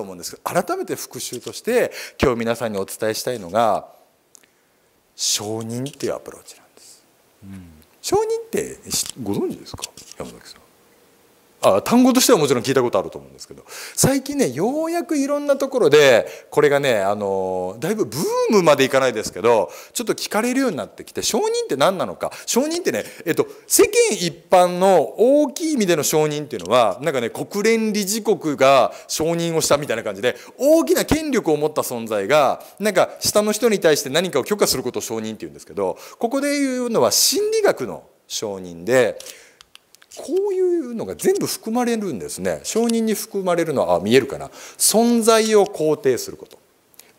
と思うんですけど改めて復習として今日皆さんにお伝えしたいのが承認っていうアプローチなんです。うん、承認ってご存知ですか山崎さんあ単語としてはもちろん聞いたことあると思うんですけど最近ねようやくいろんなところでこれがねあのだいぶブームまでいかないですけどちょっと聞かれるようになってきて承認って何なのか承認ってね、えっと、世間一般の大きい意味での承認っていうのはなんかね国連理事国が承認をしたみたいな感じで大きな権力を持った存在がなんか下の人に対して何かを許可することを承認っていうんですけどここで言うのは心理学の承認でこういうのが全部含まれるんですね承認に含まれるのはあ見えるかな存在を肯定すること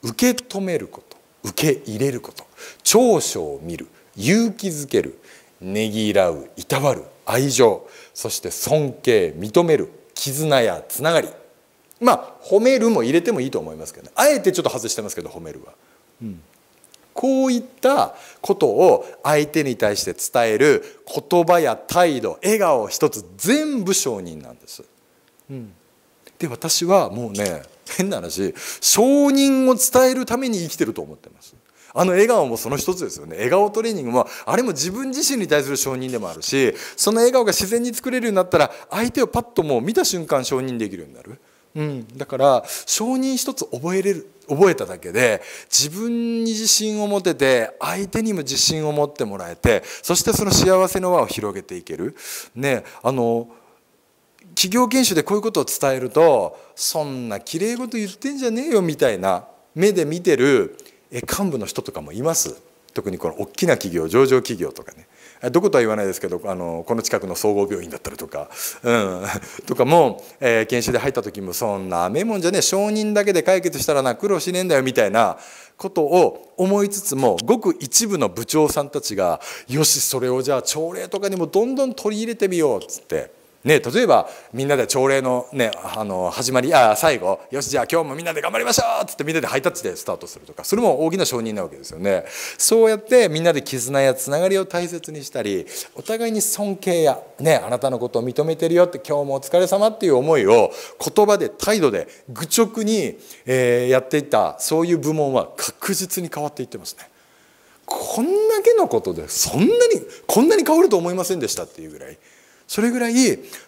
受け止めること受け入れること長所を見る勇気づけるねぎらういたわる愛情そして尊敬認める絆やつながりまあ褒めるも入れてもいいと思いますけど、ね、あえてちょっと外してますけど褒めるは。うんこういったことを相手に対して伝える言葉や態度笑顔一つ全部承認なんです。うん、で私はもうね変な話承認を伝えるために生きてると思ってます。あの笑顔もその一つですよね笑顔トレーニングもあれも自分自身に対する承認でもあるしその笑顔が自然に作れるようになったら相手をパッともう見た瞬間承認できるようになる。うん、だから承認一つ覚えれる覚えただけで自分に自信を持てて相手にも自信を持ってもらえてそしてその幸せの輪を広げていける。ねあの企業研修でこういうことを伝えるとそんなきれい事言ってんじゃねえよみたいな目で見てる幹部の人とかもいます特にこの大きな企業上場企業とかねどことは言わないですけどあのこの近くの総合病院だったりとか、うん、とかも、えー、研修で入った時もそんな甘えもんじゃねえ承認だけで解決したらな苦労しねえんだよみたいなことを思いつつもごく一部の部長さんたちがよしそれをじゃあ朝礼とかにもどんどん取り入れてみようっつって。ね、例えばみんなで朝礼の,、ね、あの始まりあ最後よしじゃあ今日もみんなで頑張りましょうっつってみんなでハイタッチでスタートするとかそれも大きな承認なわけですよねそうやってみんなで絆やつながりを大切にしたりお互いに尊敬や、ね、あなたのことを認めてるよって今日もお疲れ様っていう思いを言葉で態度で愚直に、えー、やっていったそういう部門は確実に変わっていってますね。こんだけのことでそんなにこんなに変わると思いませんでしたっていうぐらい。それぐらい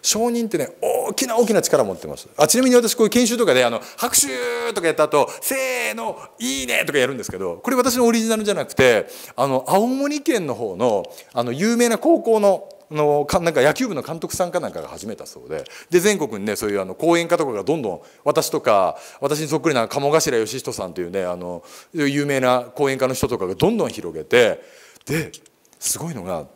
承認ってね大きな大きな力を持ってますあちなみに私こういう研修とかであの拍手とかやった後せーのいいねとかやるんですけどこれ私のオリジナルじゃなくてあの青森県の方のあの有名な高校ののかなんか野球部の監督さんかなんかが始めたそうでで全国にねそういうあの講演家とかがどんどん私とか私にそっくりな鴨頭義人さんというねあの有名な講演家の人とかがどんどん広げてですごいのが。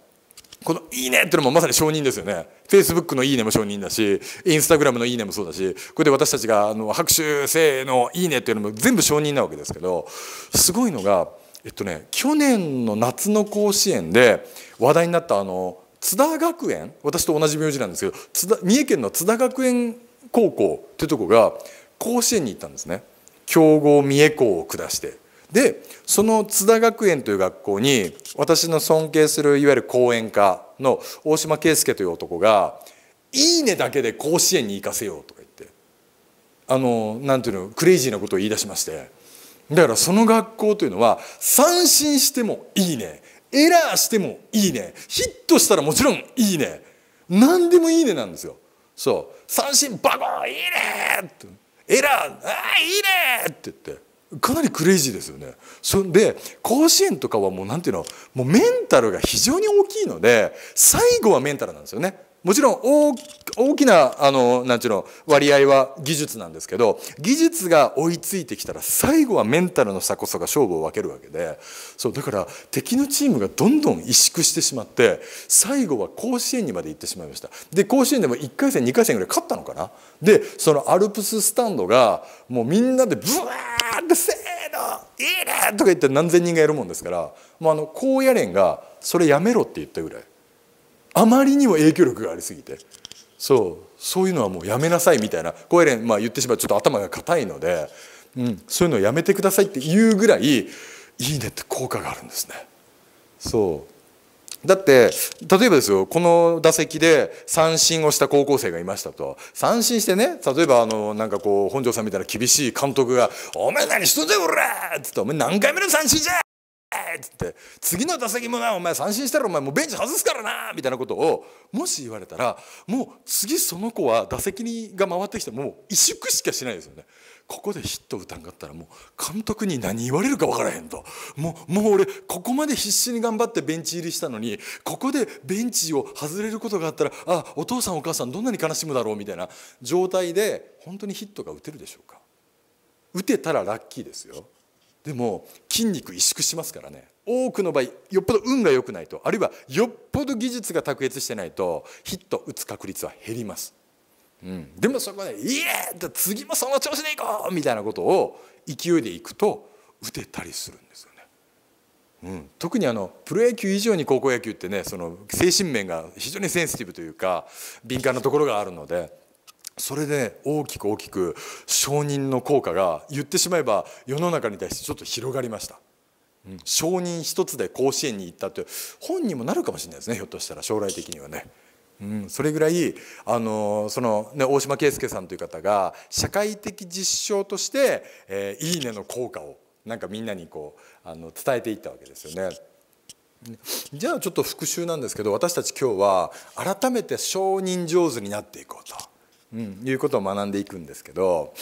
この「いいね」ってのもまさに承認ですよね。Facebook の「いいね」も承認だし Instagram の「いいね」もそうだしこれで私たちがあの拍手ーの「いいね」っていうのも全部承認なわけですけどすごいのが、えっとね、去年の夏の甲子園で話題になったあの津田学園私と同じ名字なんですけど津田三重県の津田学園高校っていうとこが甲子園に行ったんですね。強豪三重校を下して。でその津田学園という学校に私の尊敬するいわゆる講演家の大島圭介という男が「いいね」だけで甲子園に行かせようとか言ってあのなんていうのクレイジーなことを言い出しましてだからその学校というのは三振しても「いいね」エラーしても「いいね」ヒットしたらもちろん「いいね」何でも「いいね」なんですよ。そう三振バコンいいねエラーあいいねって言ってかなりクレイジーですよね。そんで甲子園とかはもう何ていうのもうメンタルが非常に大きいので最後はメンタルなんですよね。もちろん大きなあのなんちゅうの割合は技術なんですけど技術が追いついてきたら最後はメンタルの差こそが勝負を分けるわけでそうだから敵のチームがどんどん萎縮してしまって最後は甲子園にまで行ってしまいましたで甲子園でも1回戦2回戦ぐらい勝ったのかなでそのアルプススタンドがもうみんなでブワーせーのいいねとか言って何千人がやるもんですからもうあの高野連がそれやめろって言ったぐらいあまりにも影響力がありすぎてそうそういうのはもうやめなさいみたいな高野連、まあ、言ってしまうちょっと頭が硬いので、うん、そういうのをやめてくださいって言うぐらいいいねって効果があるんですね。そうだって、例えばですよ、この打席で三振をした高校生がいましたと。三振してね、例えばあの、なんかこう、本庄さんみたいな厳しい監督が、お前何しとんじゃん、おらって言って、お前何回目の三振じゃっって次の打席もなお前三振したらお前もうベンチ外すからなみたいなことをもし言われたらもう次その子は打席にが回ってきても萎縮しかしないですよね。ここでヒット打たんかったらもう監督に何言われるか分からへんともうもう俺ここまで必死に頑張ってベンチ入りしたのにここでベンチを外れることがあったらあお父さんお母さんどんなに悲しむだろうみたいな状態で本当にヒットが打てるでしょうか打てたらラッキーですよでも筋肉萎縮しますからね多くの場合よっぽど運が良くないとあるいはよっぽど技術が卓越してないとヒット打つ確率は減ります、うん、でもそこで「イエー次もその調子でいこう!」みたいなことを勢いでいくと打てたりするんですよね。うん、特にあのプロ野球以上に高校野球ってねその精神面が非常にセンシティブというか敏感なところがあるので。それで大きく大きく承認の効果が言ってしまえば世の中に対してちょっと広がりました。うん、承認一つで甲子園に行ったって本にもなるかもしれないですねひょっとしたら将来的にはね。うん、それぐらいあのその、ね、大島啓介さんという方が社会的実証として「えー、いいね」の効果をなんかみんなにこうあの伝えていったわけですよね。じゃあちょっと復習なんですけど私たち今日は改めて承認上手になっていこうと。うん、いうことを学んでいくんですけど